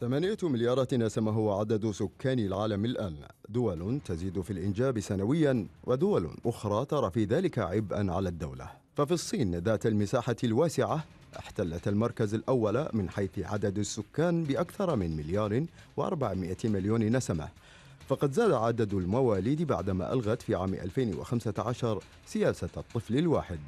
ثمانية مليارات هو عدد سكان العالم الآن دول تزيد في الإنجاب سنويا ودول أخرى ترى في ذلك عبئا على الدولة ففي الصين ذات المساحة الواسعة احتلت المركز الأول من حيث عدد السكان بأكثر من مليار وأربعمائة مليون نسمة فقد زاد عدد المواليد بعدما ألغت في عام 2015 سياسة الطفل الواحد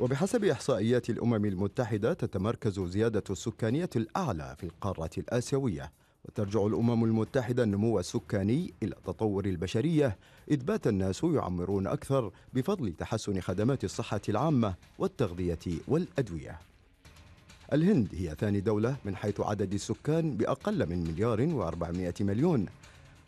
وبحسب إحصائيات الأمم المتحدة تتمركز زيادة السكانية الأعلى في القارة الآسيوية وترجع الأمم المتحدة النمو السكاني إلى تطور البشرية إذ بات الناس يعمرون أكثر بفضل تحسن خدمات الصحة العامة والتغذية والأدوية الهند هي ثاني دولة من حيث عدد السكان بأقل من مليار وأربعمائة مليون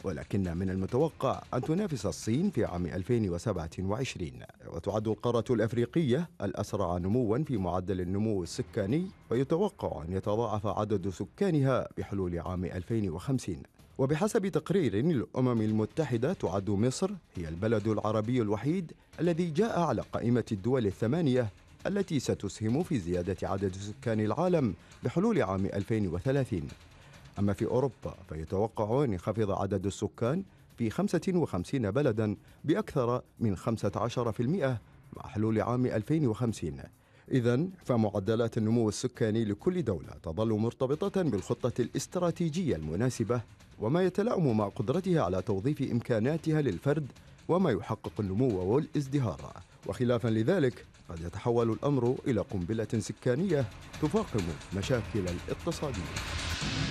ولكن من المتوقع أن تنافس الصين في عام 2027 وتعد القارة الأفريقية الأسرع نموا في معدل النمو السكاني ويتوقع أن يتضاعف عدد سكانها بحلول عام 2050 وبحسب تقرير للأمم المتحدة تعد مصر هي البلد العربي الوحيد الذي جاء على قائمة الدول الثمانية التي ستسهم في زيادة عدد سكان العالم بحلول عام 2030 أما في أوروبا فيتوقع أن ينخفض عدد السكان في 55 بلدا بأكثر من 15% مع حلول عام 2050 إذا فمعدلات النمو السكاني لكل دولة تظل مرتبطة بالخطة الاستراتيجية المناسبة وما يتلائم مع قدرتها على توظيف إمكاناتها للفرد وما يحقق النمو والازدهار وخلافا لذلك قد يتحول الأمر إلى قنبلة سكانية تفاقم مشاكل الاقتصادية